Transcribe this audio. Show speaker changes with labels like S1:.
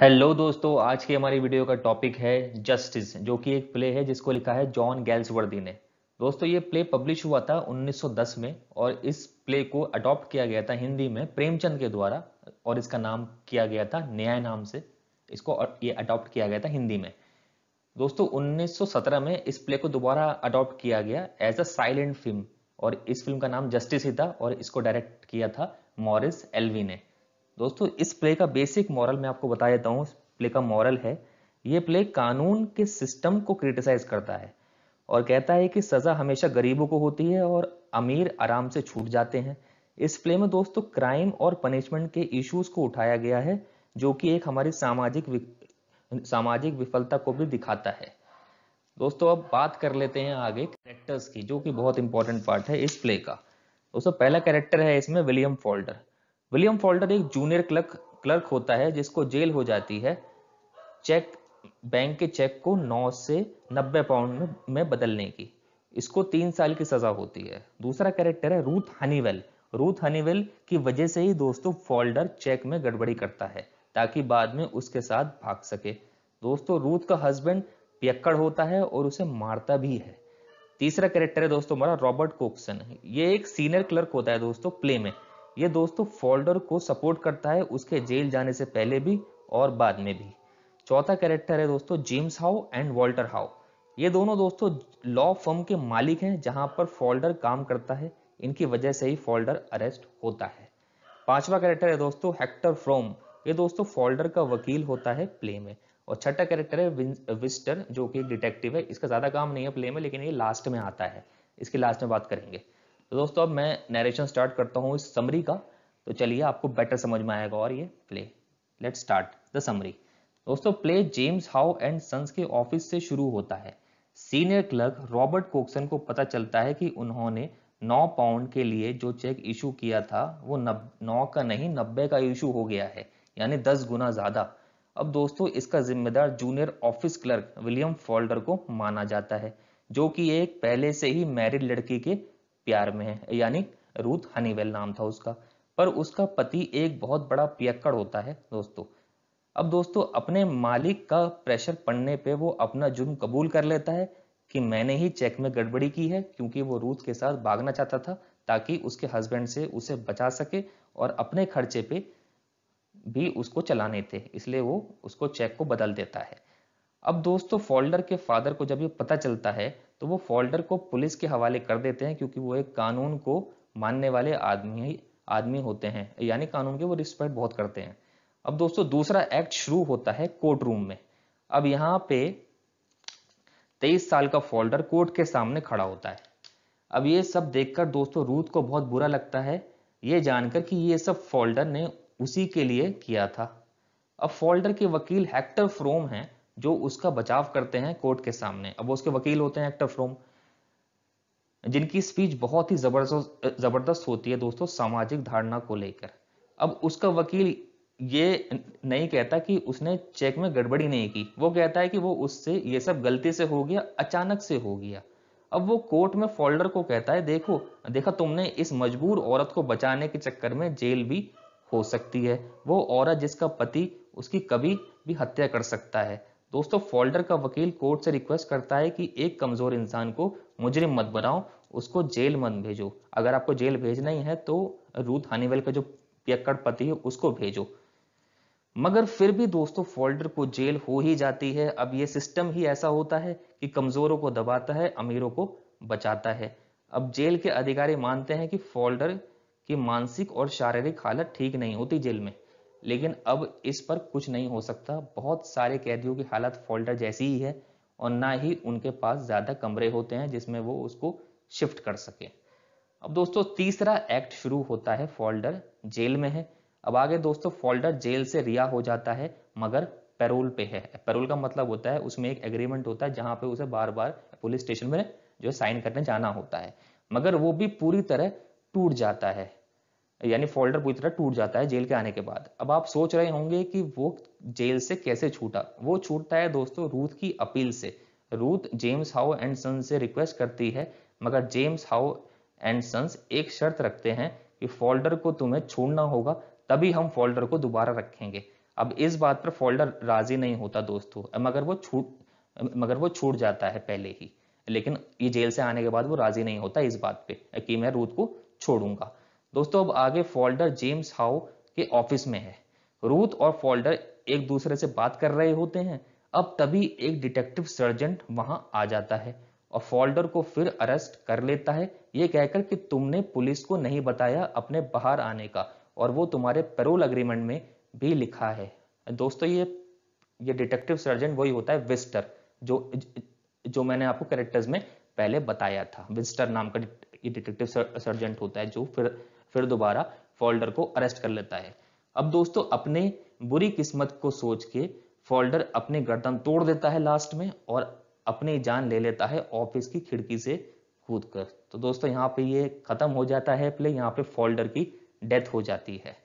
S1: hello दोस्तों आज की हमारी वीडियो का टॉपिक है जस्टिस जो कि एक प्ले है जिसको लिखा है जॉन गैल्सवर्दी ने दोस्तों ये प्ले पब्लिश हुआ था 1910 में और इस प्ले को अडॉप्ट किया गया था हिंदी में प्रेमचंद के द्वारा और इसका नाम किया गया था न्याय नाम से इसको ये अडॉप्ट किया गया था हिंदी में दोस्तों 1917 में इस प्ले को दोबारा अडॉप्ट किया गया एज अ साइलेंट फिल्म और इस फिल्म का नाम जस्टिस ही था और इसको डायरेक्ट किया था मॉरिस एलवी ने दोस्तों इस प्ले का बेसिक मॉरल मैं आपको बता देता हूँ प्ले का मॉरल है ये प्ले कानून के सिस्टम को क्रिटिसाइज करता है और कहता है कि सज़ा हमेशा गरीबों को होती है और अमीर आराम से छूट जाते हैं इस प्ले में दोस्तों क्राइम और पनिशमेंट के इश्यूज को उठाया गया है जो कि एक हमारी सामाजिक सामाजिक विफलता को भी दिखाता है दोस्तों अब बात कर लेते हैं आगे कैरेक्टर्स की जो कि बहुत इंपॉर्टेंट पार्ट है इस प्ले का दोस्तों पहला कैरेक्टर है इसमें विलियम फोल्डर विलियम फॉल्टर एक जूनियर क्लर्क क्लर्क होता है जिसको जेल हो जाती है चेक बैंक के चेक को 9 से 90 पाउंड में बदलने की इसको तीन साल की सजा होती है दूसरा कैरेक्टर है रूथ हनीवेल रूथ हनीवेल की वजह से ही दोस्तों फॉल्डर चेक में गड़बड़ी करता है ताकि बाद में उसके साथ भाग सके दोस्तों रूथ का हस्बैंड पियक्कड़ होता है और उसे मारता भी है तीसरा कैरेक्टर है दोस्तों हमारा रॉबर्ट कोक्सन ये एक सीनियर क्लर्क होता है दोस्तों प्ले में ये दोस्तों फोल्डर को सपोर्ट करता है उसके जेल जाने से पहले भी और बाद में भी चौथा कैरेक्टर है दोस्तों James How and Walter How ये दोनों दोस्तों लॉ फर्म के मालिक हैं जहां पर फोल्डर काम करता है इनकी वजह से ही फोल्डर अरेस्ट होता है पांचवा कैरेक्टर है दोस्तों हेक्टर फ्रोम ये दोस्तों फोल्डर का वकील होता है प्ले में और छठा कैरेक्टर है विस्टर जो कि डिटेक्टिव है इसका ज्यादा काम नहीं है प्ले में लेकिन ये लास्ट में आता है इसकी लास्ट में बात करेंगे तो दोस्तों अब मैं नरेशन स्टार्ट करता हूँ इस समरी का तो चलिए आपको बेटर समझ में आएगा और ये play let start the summary दोस्तों play James How and Sons के ऑफिस से शुरू होता है सीनियर क्लर्क रॉबर्ट कोक्सन को पता चलता है कि उन्होंने 9 पाउंड के लिए जो चेक इशू किया था वो नब, नौ का नहीं नब्बे का इशू हो गया है यानी दस गुना ज़्यादा अब दोस्तों इसका जिम्मेदार junior office clerk William Falder को माना जाता है जो कि एक पहले से ही मैरिड लड़की के प्यार में है यानी रूथ हनीवेल नाम था उसका पर उसका पति एक बहुत बड़ा पियक्कड़ होता है दोस्तों अब दोस्तों अपने मालिक का प्रेशर पड़ने पे वो अपना जुर्म कबूल कर लेता है कि मैंने ही चेक में गड़बड़ी की है क्योंकि वो रूथ के साथ भागना चाहता था ताकि उसके हस्बैंड से उसे बचा सके और अपने खर्चे पे भी उसको चलाने थे इसलिए वो उसको चेक को बदल देता है अब दोस्तों फोल्डर के फादर को जब ये पता चलता है तो वो फोल्डर को पुलिस के हवाले कर देते हैं क्योंकि वो एक कानून को मानने वाले आदमी आदमी होते हैं यानी कानून के वो रिस्पेक्ट बहुत करते हैं अब दोस्तों दूसरा एक्ट शुरू होता है कोर्ट रूम में अब यहाँ पे तेईस साल का फोल्डर कोर्ट के सामने खड़ा होता है अब ये सब देखकर दोस्तों रूथ को बहुत बुरा लगता है ये जानकर कि ये सब फोल्डर ने उसी के लिए किया था अब फोल्डर के वकील हेक्टर फ्रोम हैं जो उसका बचाव करते हैं कोर्ट के सामने अब उसके वकील होते हैं एक्टर फ्रोम जिनकी स्पीच बहुत ही जबरदस्त जबरदस्त होती है दोस्तों सामाजिक धारणा को लेकर अब उसका वकील ये नहीं कहता कि उसने चेक में गड़बड़ी नहीं की वो कहता है कि वो उससे ये सब गलती से हो गया अचानक से हो गया अब वो कोर्ट में फोल्डर को कहता है देखो देखा तुमने इस मजबूर औरत को बचाने के चक्कर में जेल भी हो सकती है वो औरत जिसका पति उसकी कभी भी हत्या कर सकता है दोस्तों फोल्डर का वकील कोर्ट से रिक्वेस्ट करता है कि एक कमजोर इंसान को मुजरिम मत बनाओ उसको जेल मत भेजो अगर आपको जेल भेजना ही है तो रूथ हानिवेल का जो पियक्कड़ पति है उसको भेजो मगर फिर भी दोस्तों फोल्डर को जेल हो ही जाती है अब ये सिस्टम ही ऐसा होता है कि कमजोरों को दबाता है अमीरों को बचाता है अब जेल के अधिकारी मानते हैं कि फोल्डर की मानसिक और शारीरिक हालत ठीक नहीं होती जेल में लेकिन अब इस पर कुछ नहीं हो सकता बहुत सारे कैदियों की हालत फॉल्टर जैसी ही है और ना ही उनके पास ज़्यादा कमरे होते हैं जिसमें वो उसको शिफ्ट कर सके अब दोस्तों तीसरा एक्ट शुरू होता है फोल्डर जेल में है अब आगे दोस्तों फोल्डर जेल से रिहा हो जाता है मगर पेरोल पे है पेरोल का मतलब होता है उसमें एक एग्रीमेंट होता है जहां पे उसे बार बार पुलिस स्टेशन में जो है साइन करने जाना होता है मगर वो भी पूरी तरह टूट जाता है यानी फोल्डर पूरी तरह टूट जाता है जेल के आने के बाद अब आप सोच रहे होंगे कि वो जेल से कैसे छूटा वो छूटता है दोस्तों रूथ की अपील से Ruth James How and Son से रिक्वेस्ट करती है मगर जेम्स हाउ एंड सन्स एक शर्त रखते हैं कि फोल्डर को तुम्हें छोड़ना होगा तभी हम फोल्डर को दोबारा रखेंगे अब इस बात पर फोल्डर राजी नहीं होता दोस्तों मगर वो छूट मगर वो छूट जाता है पहले ही लेकिन ये जेल से आने के बाद वो राजी नहीं होता इस बात पे कि मैं रूथ को छोड़ूंगा दोस्तों अब आगे फोल्डर जेम्स हाउ के ऑफिस में है रूथ और फोल्डर एक दूसरे से बात कर रहे होते हैं अब तभी एक डिटेक्टिव सर्जेंट वहां आ जाता है और फोल्डर को फिर अरेस्ट कर लेता है ये कहकर कि तुमने पुलिस को नहीं बताया अपने बाहर आने का और वो तुम्हारे पेरोल अग्रीमेंट में भी लिखा है दोस्तों ये ये डिटेक्टिव सर्जेंट वही होता है विस्टर जो जो मैंने आपको कैरेक्टर्स में पहले बताया था विस्टर नाम का ये डिटेक्टिव सर्जेंट होता है जो फिर फिर दोबारा फोल्डर को अरेस्ट कर लेता है अब दोस्तों अपने बुरी किस्मत को सोच के फोल्डर अपने गर्दन तोड़ देता है लास्ट में और अपनी जान ले लेता है ऑफिस की खिड़की से कूद कर तो दोस्तों यहाँ पे ये खत्म हो जाता है प्ले यहाँ पे फोल्डर की डेथ हो जाती है